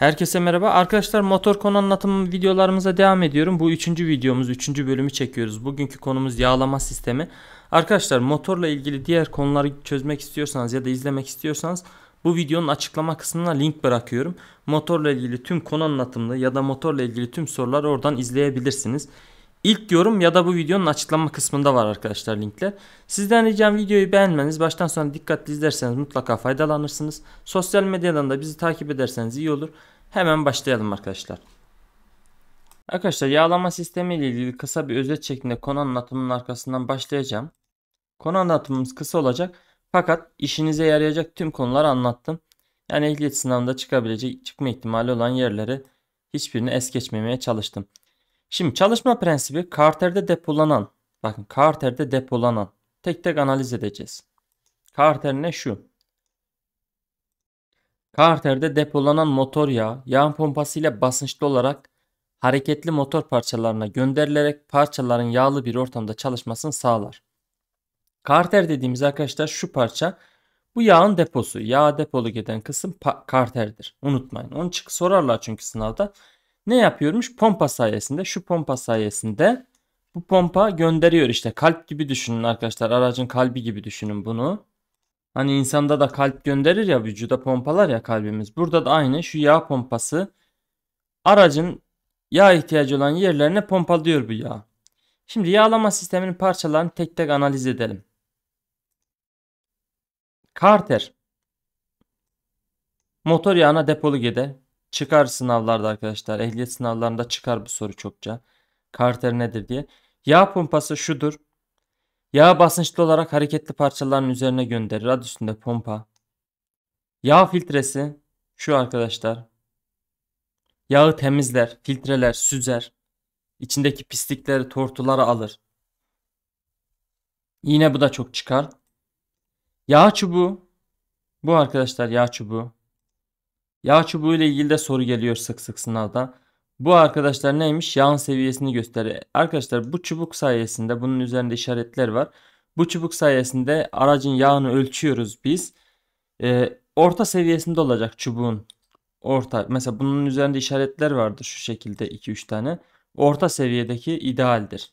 Herkese merhaba. Arkadaşlar motor konu anlatım videolarımıza devam ediyorum. Bu üçüncü videomuz, üçüncü bölümü çekiyoruz. Bugünkü konumuz yağlama sistemi. Arkadaşlar motorla ilgili diğer konuları çözmek istiyorsanız ya da izlemek istiyorsanız bu videonun açıklama kısmına link bırakıyorum. Motorla ilgili tüm konu anlatımlı ya da motorla ilgili tüm soruları oradan izleyebilirsiniz. İlk yorum ya da bu videonun açıklama kısmında var arkadaşlar linkler. Sizden ricam videoyu beğenmeniz, baştan sona dikkatli izlerseniz mutlaka faydalanırsınız. Sosyal medyadan da bizi takip ederseniz iyi olur. Hemen başlayalım arkadaşlar. Arkadaşlar yağlama sistemi ile ilgili kısa bir özet şeklinde konu anlatımının arkasından başlayacağım. Konu anlatımımız kısa olacak fakat işinize yarayacak tüm konuları anlattım. Yani ehliyet sınavında çıkabilecek çıkma ihtimali olan yerleri hiçbirini es geçmemeye çalıştım. Şimdi çalışma prensibi Carter'de depolanan, bakın Carter'de depolanan tek tek analiz edeceğiz. Carter ne şu? Carter'de depolanan motor yağı yağ pompasıyla basınçlı olarak hareketli motor parçalarına gönderilerek parçaların yağlı bir ortamda çalışmasını sağlar. Karter dediğimiz arkadaşlar şu parça bu yağın deposu. Yağ depolu giden kısım karterdir. Unutmayın. onu çık sorarlar çünkü sınavda. Ne yapıyormuş? Pompa sayesinde şu pompa sayesinde bu pompa gönderiyor işte kalp gibi düşünün arkadaşlar aracın kalbi gibi düşünün bunu. Hani insanda da kalp gönderir ya vücuda pompalar ya kalbimiz. Burada da aynı şu yağ pompası aracın yağ ihtiyacı olan yerlerine pompalıyor bu yağ. Şimdi yağlama sisteminin parçalarını tek tek analiz edelim. Carter Motor yağına depolu gede Çıkar sınavlarda arkadaşlar. Ehliyet sınavlarında çıkar bu soru çokça. Karter nedir diye. Yağ pompası şudur. Yağ basınçlı olarak hareketli parçaların üzerine gönderir. Adı üstünde pompa. Yağ filtresi şu arkadaşlar. Yağı temizler, filtreler, süzer. İçindeki pislikleri, tortuları alır. Yine bu da çok çıkar. Yağ çubuğu. Bu arkadaşlar yağ çubuğu. Yağ çubuğu ile ilgili de soru geliyor sık sık sınavda. Bu arkadaşlar neymiş? Yağın seviyesini gösterir. Arkadaşlar bu çubuk sayesinde bunun üzerinde işaretler var. Bu çubuk sayesinde aracın yağını ölçüyoruz biz. Ee, orta seviyesinde olacak çubuğun. Orta mesela bunun üzerinde işaretler vardır şu şekilde 2-3 tane. Orta seviyedeki idealdir.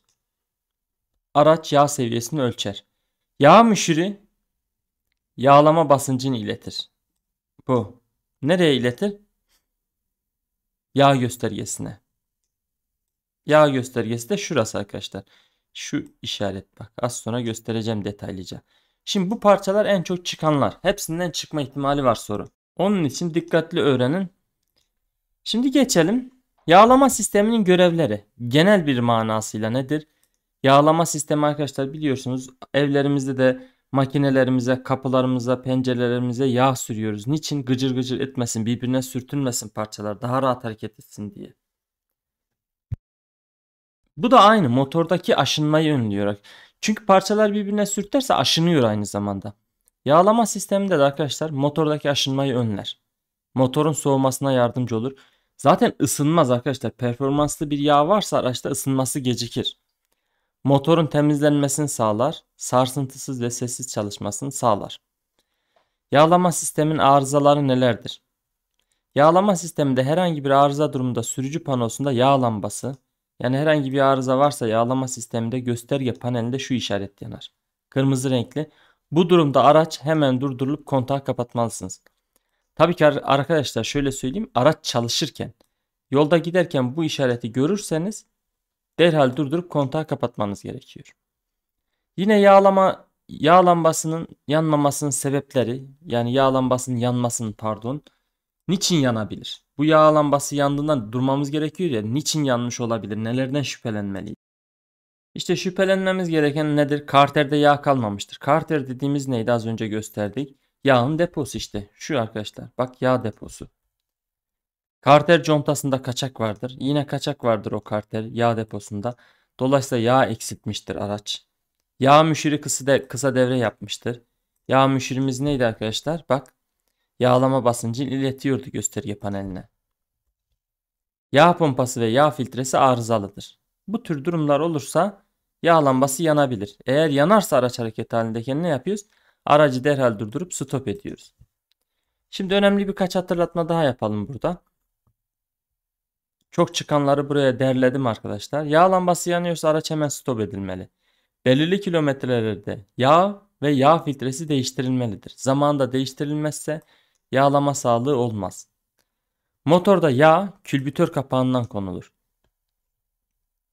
Araç yağ seviyesini ölçer. Yağ müşürü yağlama basıncını iletir. Bu. Nereye iletir? Yağ göstergesine. Yağ göstergesi de şurası arkadaşlar. Şu işaret bak. Az sonra göstereceğim detaylıca. Şimdi bu parçalar en çok çıkanlar. Hepsinden çıkma ihtimali var soru. Onun için dikkatli öğrenin. Şimdi geçelim. Yağlama sisteminin görevleri genel bir manasıyla nedir? Yağlama sistemi arkadaşlar biliyorsunuz evlerimizde de makinelerimize, kapılarımıza, pencerelerimize yağ sürüyoruz. Niçin? Gıcır gıcır etmesin, birbirine sürtünmesin parçalar, daha rahat hareket etsin diye. Bu da aynı motordaki aşınmayı önlüyor. Çünkü parçalar birbirine sürterse aşınıyor aynı zamanda. Yağlama sisteminde de arkadaşlar motordaki aşınmayı önler. Motorun soğumasına yardımcı olur. Zaten ısınmaz arkadaşlar. Performanslı bir yağ varsa araçta ısınması gecikir motorun temizlenmesini sağlar, sarsıntısız ve sessiz çalışmasını sağlar. Yağlama sistemin arızaları nelerdir? Yağlama sisteminde herhangi bir arıza durumunda sürücü panosunda yağ lambası, yani herhangi bir arıza varsa yağlama sisteminde gösterge panelinde şu işaret yanar. Kırmızı renkli. Bu durumda araç hemen durdurulup kontağı kapatmalısınız. Tabii ki arkadaşlar şöyle söyleyeyim. Araç çalışırken, yolda giderken bu işareti görürseniz derhal durdurup kontağı kapatmanız gerekiyor. Yine yağlama yağ lambasının yanmamasının sebepleri yani yağ lambasının yanmasının pardon niçin yanabilir? Bu yağ lambası yandığında durmamız gerekiyor ya niçin yanmış olabilir? Nelerden şüphelenmeliyiz? İşte şüphelenmemiz gereken nedir? Karter'de yağ kalmamıştır. Karter dediğimiz neydi az önce gösterdik. Yağın deposu işte. Şu arkadaşlar bak yağ deposu. Karter contasında kaçak vardır. Yine kaçak vardır o karter yağ deposunda. Dolayısıyla yağ eksiltmiştir araç. Yağ müşiri kısa, de, kısa devre yapmıştır. Yağ müşirimiz neydi arkadaşlar? Bak yağlama basıncı iletiyordu gösterge paneline. Yağ pompası ve yağ filtresi arızalıdır. Bu tür durumlar olursa yağ lambası yanabilir. Eğer yanarsa araç hareket halindeyken ne yapıyoruz? Aracı derhal durdurup stop ediyoruz. Şimdi önemli birkaç hatırlatma daha yapalım burada. Çok çıkanları buraya derledim arkadaşlar. Yağ lambası yanıyorsa araç hemen stop edilmeli. Belirli kilometrelerde yağ ve yağ filtresi değiştirilmelidir. Zamanında değiştirilmezse yağlama sağlığı olmaz. Motorda yağ külbütör kapağından konulur.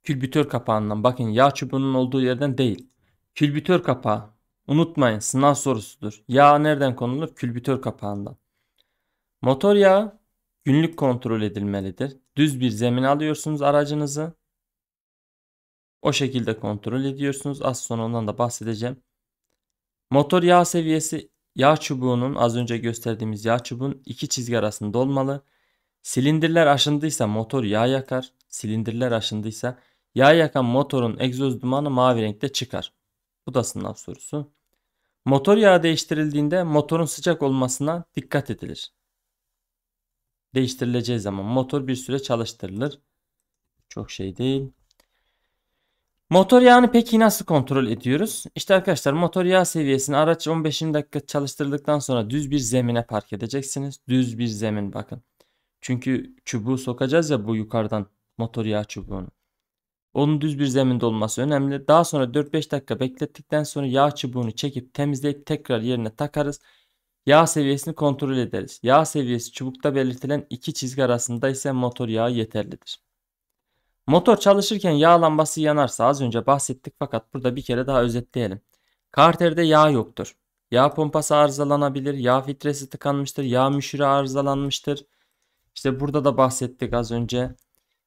Külbütör kapağından bakın yağ çubuğunun olduğu yerden değil. Külbütör kapağı unutmayın sınav sorusudur. Yağ nereden konulur? Külbütör kapağından. Motor yağı Günlük kontrol edilmelidir. Düz bir zemin alıyorsunuz aracınızı. O şekilde kontrol ediyorsunuz. Az sonra ondan da bahsedeceğim. Motor yağ seviyesi yağ çubuğunun az önce gösterdiğimiz yağ çubuğun iki çizgi arasında olmalı. Silindirler aşındıysa motor yağ yakar. Silindirler aşındıysa yağ yakan motorun egzoz dumanı mavi renkte çıkar. Bu da sınav sorusu. Motor yağı değiştirildiğinde motorun sıcak olmasına dikkat edilir değiştirileceği zaman motor bir süre çalıştırılır. Çok şey değil. Motor yağını peki nasıl kontrol ediyoruz? İşte arkadaşlar motor yağ seviyesini araç 15-20 dakika çalıştırdıktan sonra düz bir zemine park edeceksiniz. Düz bir zemin bakın. Çünkü çubuğu sokacağız ya bu yukarıdan motor yağ çubuğunu. Onun düz bir zeminde olması önemli. Daha sonra 4-5 dakika beklettikten sonra yağ çubuğunu çekip temizleyip tekrar yerine takarız. Yağ seviyesini kontrol ederiz. Yağ seviyesi çubukta belirtilen iki çizgi arasında ise motor yağı yeterlidir. Motor çalışırken yağ lambası yanarsa az önce bahsettik fakat burada bir kere daha özetleyelim. Karterde yağ yoktur. Yağ pompası arızalanabilir, yağ filtresi tıkanmıştır, yağ müşürü arızalanmıştır. İşte burada da bahsettik az önce.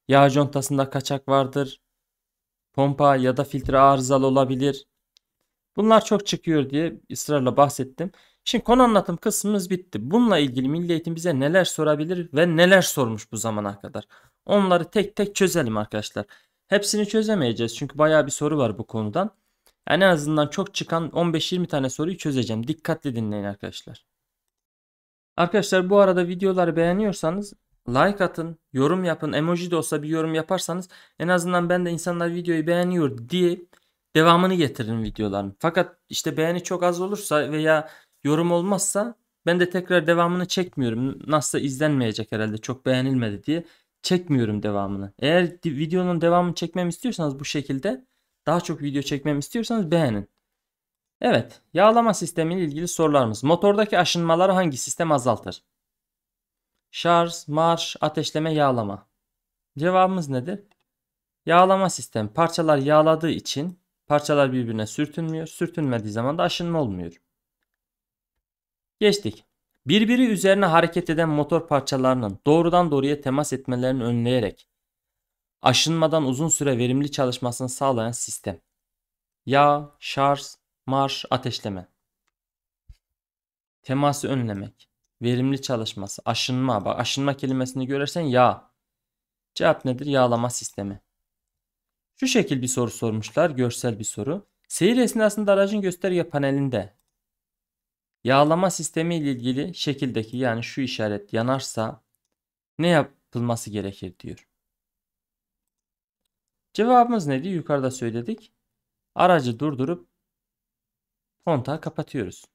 Yağ contasında kaçak vardır. Pompa ya da filtre arızalı olabilir. Bunlar çok çıkıyor diye ısrarla bahsettim. Şimdi konu anlatım kısmımız bitti. Bununla ilgili Milli Eğitim bize neler sorabilir ve neler sormuş bu zamana kadar. Onları tek tek çözelim arkadaşlar. Hepsini çözemeyeceğiz çünkü bayağı bir soru var bu konudan. Yani en azından çok çıkan 15-20 tane soruyu çözeceğim. Dikkatli dinleyin arkadaşlar. Arkadaşlar bu arada videoları beğeniyorsanız like atın, yorum yapın, emoji de olsa bir yorum yaparsanız en azından ben de insanlar videoyu beğeniyor diye devamını getirin videoların. Fakat işte beğeni çok az olursa veya yorum olmazsa ben de tekrar devamını çekmiyorum. Nasılsa izlenmeyecek herhalde çok beğenilmedi diye çekmiyorum devamını. Eğer videonun devamını çekmemi istiyorsanız bu şekilde daha çok video çekmemi istiyorsanız beğenin. Evet, yağlama sistemi ilgili sorularımız. Motordaki aşınmaları hangi sistem azaltır? Şarj, marş, ateşleme, yağlama. Cevabımız nedir? Yağlama sistem parçalar yağladığı için parçalar birbirine sürtünmüyor. Sürtünmediği zaman da aşınma olmuyor. Geçtik. Birbiri üzerine hareket eden motor parçalarının doğrudan doğruya temas etmelerini önleyerek aşınmadan uzun süre verimli çalışmasını sağlayan sistem. Yağ, şarj, marş, ateşleme. Teması önlemek. Verimli çalışması. Aşınma. Bak aşınma kelimesini görürsen yağ. Cevap nedir? Yağlama sistemi. Şu şekil bir soru sormuşlar. Görsel bir soru. Seyir esnasında aracın gösterge panelinde Yağlama sistemi ile ilgili şekildeki yani şu işaret yanarsa ne yapılması gerekir diyor. Cevabımız neydi? Yukarıda söyledik. Aracı durdurup kontağı kapatıyoruz.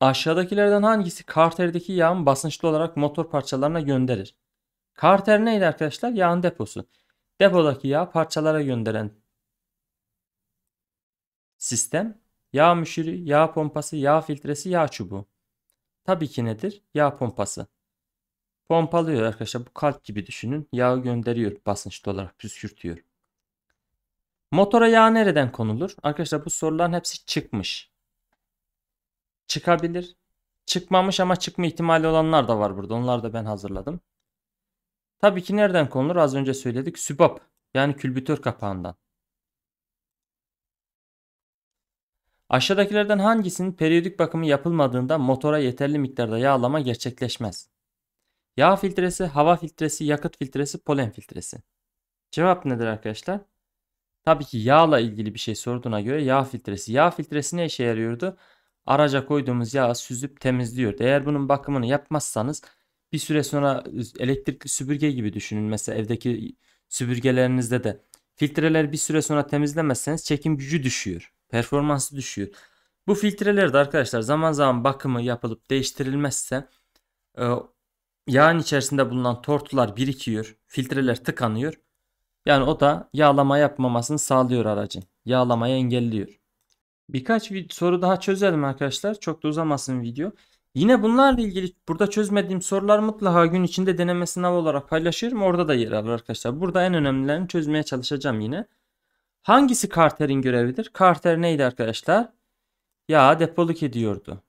Aşağıdakilerden hangisi karterdeki yağın basınçlı olarak motor parçalarına gönderir? Karter neydi arkadaşlar? Yağın deposu. Depodaki yağ parçalara gönderen Sistem yağ müşiri, yağ pompası, yağ filtresi, yağ çubuğu. Tabii ki nedir? Yağ pompası. Pompalıyor arkadaşlar. Bu kalp gibi düşünün. Yağı gönderiyor basınçlı olarak püskürtüyor. Motora yağ nereden konulur? Arkadaşlar bu soruların hepsi çıkmış. Çıkabilir. Çıkmamış ama çıkma ihtimali olanlar da var burada. Onlar da ben hazırladım. Tabii ki nereden konulur? Az önce söyledik. Sübap yani külbütör kapağından. Aşağıdakilerden hangisinin periyodik bakımı yapılmadığında motora yeterli miktarda yağlama gerçekleşmez? Yağ filtresi, hava filtresi, yakıt filtresi, polen filtresi. Cevap nedir arkadaşlar? Tabii ki yağla ilgili bir şey sorduğuna göre yağ filtresi. Yağ filtresi ne işe yarıyordu? Araca koyduğumuz yağı süzüp temizliyor. Eğer bunun bakımını yapmazsanız bir süre sonra elektrikli süpürge gibi düşünün. Mesela evdeki süpürgelerinizde de filtreler bir süre sonra temizlemezseniz çekim gücü düşüyor performansı düşüyor. Bu filtrelerde arkadaşlar zaman zaman bakımı yapılıp değiştirilmezse e, yağın içerisinde bulunan tortular birikiyor. Filtreler tıkanıyor. Yani o da yağlama yapmamasını sağlıyor aracın. Yağlamayı engelliyor. Birkaç soru daha çözelim arkadaşlar. Çok da uzamasın video. Yine bunlarla ilgili burada çözmediğim sorular mutlaka gün içinde deneme sınavı olarak paylaşıyorum. Orada da yer alır arkadaşlar. Burada en önemlilerini çözmeye çalışacağım yine. Hangisi Carter'in görevidir? Carter neydi arkadaşlar? Ya depoluk ediyordu.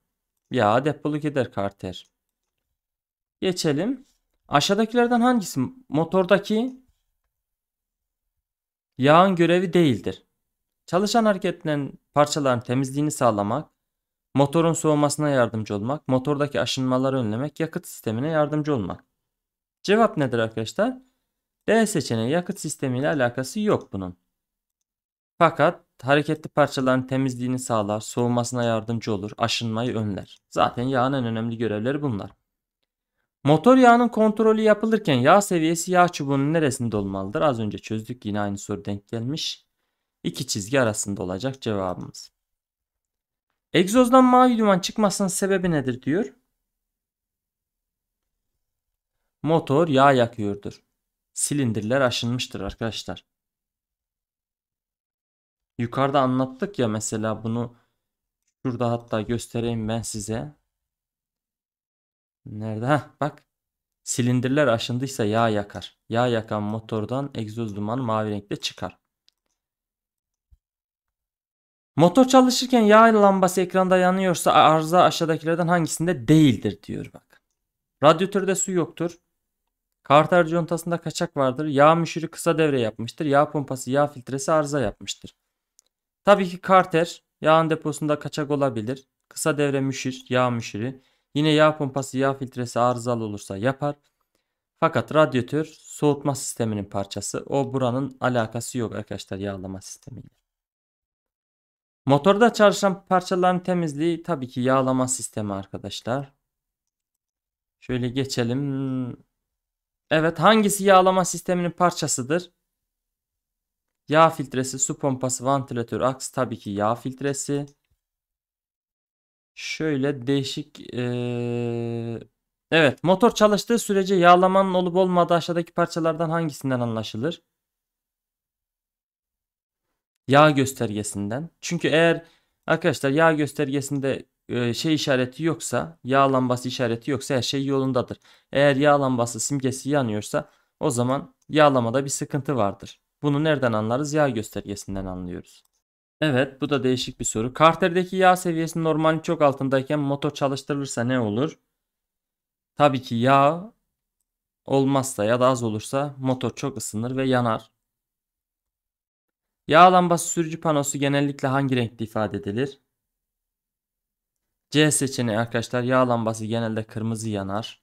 Ya depoluk eder Carter. Geçelim. Aşağıdakilerden hangisi motordaki yağın görevi değildir? Çalışan hareketlenen parçaların temizliğini sağlamak, motorun soğumasına yardımcı olmak, motordaki aşınmaları önlemek, yakıt sistemine yardımcı olmak. Cevap nedir arkadaşlar? D seçeneği yakıt sistemiyle alakası yok bunun. Fakat hareketli parçaların temizliğini sağlar, soğumasına yardımcı olur, aşınmayı önler. Zaten yağın en önemli görevleri bunlar. Motor yağının kontrolü yapılırken yağ seviyesi yağ çubuğunun neresinde olmalıdır? Az önce çözdük yine aynı soru denk gelmiş. İki çizgi arasında olacak cevabımız. Egzozdan mavi duman çıkmasının sebebi nedir diyor. Motor yağ yakıyordur. Silindirler aşınmıştır arkadaşlar. Yukarıda anlattık ya mesela bunu şurada hatta göstereyim ben size. Nerede? Heh, bak. Silindirler aşındıysa yağ yakar. Yağ yakan motordan egzoz dumanı mavi renkte çıkar. Motor çalışırken yağ lambası ekranda yanıyorsa arıza aşağıdakilerden hangisinde değildir diyor bak. Radyatörde su yoktur. Karter contasında kaçak vardır. Yağ müşürü kısa devre yapmıştır. Yağ pompası, yağ filtresi arıza yapmıştır. Tabii ki karter yağın deposunda kaçak olabilir. Kısa devre müşir, yağ müşiri. Yine yağ pompası, yağ filtresi arızalı olursa yapar. Fakat radyatör soğutma sisteminin parçası. O buranın alakası yok arkadaşlar yağlama sistemiyle. Motorda çalışan parçaların temizliği tabii ki yağlama sistemi arkadaşlar. Şöyle geçelim. Evet hangisi yağlama sisteminin parçasıdır? Yağ filtresi, su pompası, vantilatör, aks tabii ki yağ filtresi. Şöyle değişik ee... Evet motor çalıştığı sürece yağlamanın olup olmadığı aşağıdaki parçalardan hangisinden anlaşılır? Yağ göstergesinden. Çünkü eğer arkadaşlar yağ göstergesinde şey işareti yoksa yağ lambası işareti yoksa her şey yolundadır. Eğer yağ lambası simgesi yanıyorsa o zaman yağlamada bir sıkıntı vardır. Bunu nereden anlarız? Yağ göstergesinden anlıyoruz. Evet bu da değişik bir soru. Karterdeki yağ seviyesi normalin çok altındayken motor çalıştırılırsa ne olur? Tabii ki yağ olmazsa ya da az olursa motor çok ısınır ve yanar. Yağ lambası sürücü panosu genellikle hangi renkte ifade edilir? C seçeneği arkadaşlar yağ lambası genelde kırmızı yanar.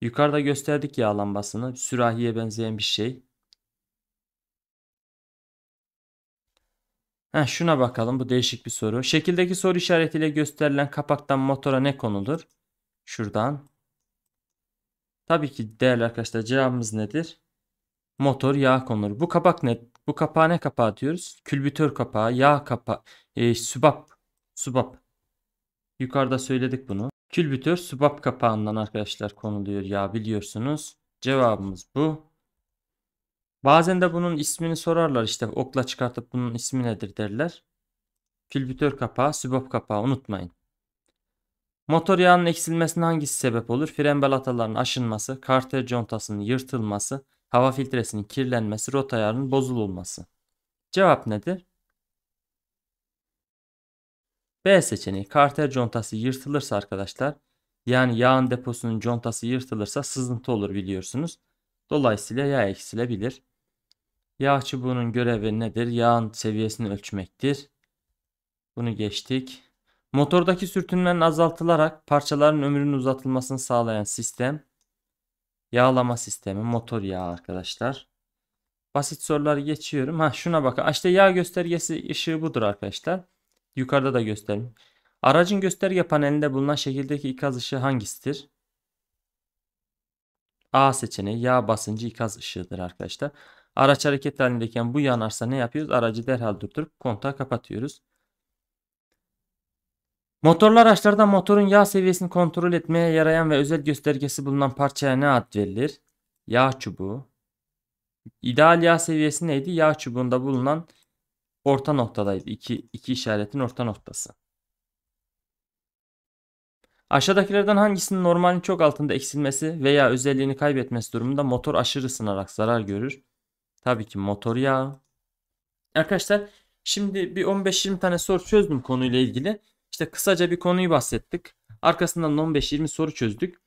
Yukarıda gösterdik yağ lambasını. Sürahiye benzeyen bir şey. Heh, şuna bakalım bu değişik bir soru. Şekildeki soru işaretiyle gösterilen kapaktan motora ne konulur? Şuradan. Tabii ki değerli arkadaşlar cevabımız nedir? Motor yağ konulur. Bu kapak ne? Bu kapağı ne kapağı diyoruz? Külbütör kapağı, yağ kapağı, e, subap. Sübap. Yukarıda söyledik bunu. Külbütör subap kapağından arkadaşlar konuluyor yağ biliyorsunuz. Cevabımız bu. Bazen de bunun ismini sorarlar işte okla çıkartıp bunun ismi nedir derler. Külbütör kapağı, sübop kapağı unutmayın. Motor yağının eksilmesine hangisi sebep olur? Fren balatalarının aşınması, karter contasının yırtılması, hava filtresinin kirlenmesi, rot ayarının bozululması. Cevap nedir? B seçeneği karter contası yırtılırsa arkadaşlar yani yağın deposunun contası yırtılırsa sızıntı olur biliyorsunuz. Dolayısıyla yağ eksilebilir. Yağ çubuğunun görevi nedir? Yağın seviyesini ölçmektir. Bunu geçtik. Motordaki sürtünmenin azaltılarak parçaların ömrünün uzatılmasını sağlayan sistem. Yağlama sistemi. Motor yağı arkadaşlar. Basit soruları geçiyorum. Ha şuna bakın. İşte yağ göstergesi ışığı budur arkadaşlar. Yukarıda da gösterim. Aracın gösterge panelinde bulunan şekildeki ikaz ışığı hangisidir? A seçeneği yağ basıncı ikaz ışığıdır arkadaşlar. Araç hareket halindeyken bu yanarsa ne yapıyoruz? Aracı derhal durdurup kontağı kapatıyoruz. Motorlu araçlarda motorun yağ seviyesini kontrol etmeye yarayan ve özel göstergesi bulunan parçaya ne ad verilir? Yağ çubuğu. İdeal yağ seviyesi neydi? Yağ çubuğunda bulunan orta noktadaydı. İki, iki işaretin orta noktası. Aşağıdakilerden hangisinin normalin çok altında eksilmesi veya özelliğini kaybetmesi durumunda motor aşırı ısınarak zarar görür? Tabii ki motor yağı. Arkadaşlar şimdi bir 15-20 tane soru çözdüm konuyla ilgili. İşte kısaca bir konuyu bahsettik. Arkasından 15-20 soru çözdük.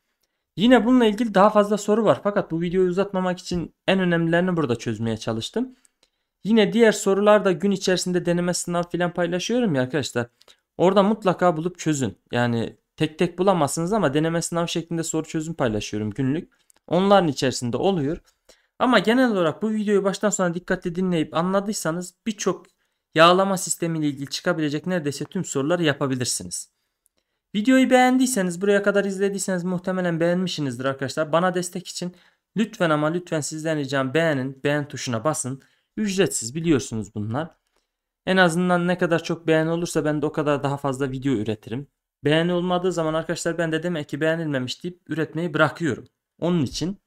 Yine bununla ilgili daha fazla soru var. Fakat bu videoyu uzatmamak için en önemlilerini burada çözmeye çalıştım. Yine diğer sorular da gün içerisinde deneme sınav filan paylaşıyorum ya arkadaşlar. Orada mutlaka bulup çözün. Yani tek tek bulamazsınız ama deneme sınav şeklinde soru çözüm paylaşıyorum günlük. Onların içerisinde oluyor. Ama genel olarak bu videoyu baştan sona dikkatle dinleyip anladıysanız birçok yağlama sistemiyle ilgili çıkabilecek neredeyse tüm soruları yapabilirsiniz. Videoyu beğendiyseniz, buraya kadar izlediyseniz muhtemelen beğenmişsinizdir arkadaşlar. Bana destek için lütfen ama lütfen sizden ricam beğenin, beğen tuşuna basın. Ücretsiz biliyorsunuz bunlar. En azından ne kadar çok beğeni olursa ben de o kadar daha fazla video üretirim. Beğeni olmadığı zaman arkadaşlar ben de demek ki beğenilmemiş deyip üretmeyi bırakıyorum. Onun için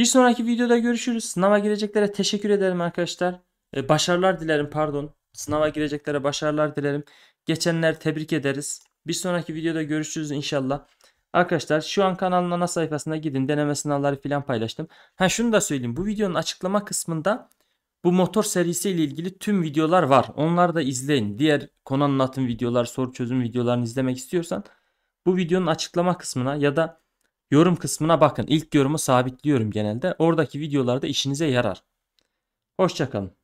bir sonraki videoda görüşürüz. Sınava gireceklere teşekkür ederim arkadaşlar. Ee, başarılar dilerim pardon. Sınava gireceklere başarılar dilerim. Geçenler tebrik ederiz. Bir sonraki videoda görüşürüz inşallah. Arkadaşlar şu an kanalın ana sayfasına gidin. Deneme sınavları falan paylaştım. Ha şunu da söyleyeyim. Bu videonun açıklama kısmında bu motor serisi ile ilgili tüm videolar var. Onları da izleyin. Diğer konu anlatım videoları, soru çözüm videolarını izlemek istiyorsan bu videonun açıklama kısmına ya da Yorum kısmına bakın. İlk yorumu sabitliyorum genelde. Oradaki videolarda işinize yarar. Hoşçakalın.